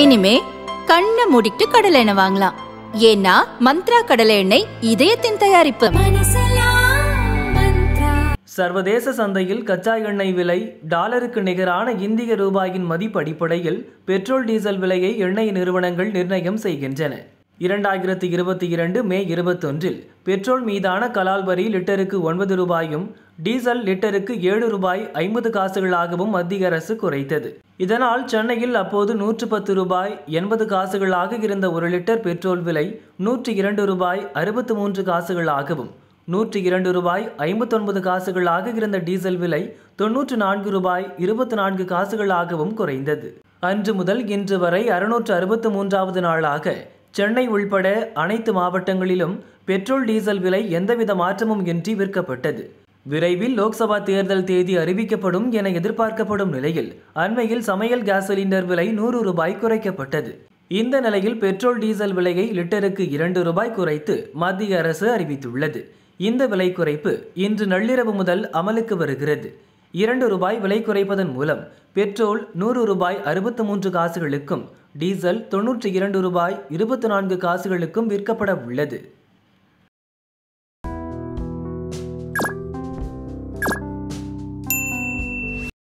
இனிமே கண்ணை மூடிட்டு கடலை எண்ணெய் வாங்கலாம் ஏன்னா மந்த்ரா கடலை எண்ணெய் இதயத்தின் தயாரிப்பு சர்வதேச சந்தையில் கச்சா எண்ணெய் விலை டாலருக்கு நிகரான இந்திய ரூபாயின் மதிப்பு அடிப்படையில் பெட்ரோல் டீசல் விலையை எண்ணெய் நிறுவனங்கள் நிர்ணயம் செய்கின்றன இரண்டாயிரத்தி இருபத்தி இரண்டு மே இருபத்தொன்றில் பெட்ரோல் மீதான கலால் வரி லிட்டருக்கு ஒன்பது ரூபாயும் டீசல் லிட்டருக்கு ஏழு ரூபாய் ஐம்பது காசுகளாகவும் மத்திய அரசு குறைத்தது இதனால் சென்னையில் அப்போது நூற்று பத்து ரூபாய் எண்பது காசுகளாக இருந்த ஒரு லிட்டர் பெட்ரோல் விலை நூற்றி இரண்டு ரூபாய் அறுபத்து மூன்று காசுகளாகவும் நூற்றி இரண்டு ரூபாய் ஐம்பத்தொன்பது காசுகளாக இருந்த டீசல் விலை தொன்னூற்று நான்கு ரூபாய் இருபத்தி நான்கு காசுகளாகவும் குறைந்தது அன்று முதல் இன்று வரை அறுநூற்று அறுபத்து மூன்றாவது நாளாக சென்னை உள்பட அனைத்து மாவட்டங்களிலும் பெட்ரோல் டீசல் விலை எந்தவித மாற்றமும் இன்றி விற்கப்பட்டது விரைவில் லோக்சபா தேர்தல் தேதி அறிவிக்கப்படும் என எதிர்பார்க்கப்படும் நிலையில் அண்மையில் சமையல் கேஸ் சிலிண்டர் விலை நூறு ரூபாய் குறைக்கப்பட்டது இந்த நிலையில் பெட்ரோல் டீசல் விலையை லிட்டருக்கு இரண்டு ரூபாய் குறைத்து மத்திய அரசு அறிவித்துள்ளது இந்த விலை குறைப்பு இன்று நள்ளிரவு முதல் அமலுக்கு வருகிறது இரண்டு ரூபாய் விலை குறைப்பதன் மூலம் பெட்ரோல் நூறு ரூபாய் அறுபத்து மூன்று காசுகளுக்கும் டீசல் தொன்னூற்றி இரண்டு ரூபாய் இருபத்தி நான்கு காசுகளுக்கும் விற்கப்பட உள்ளது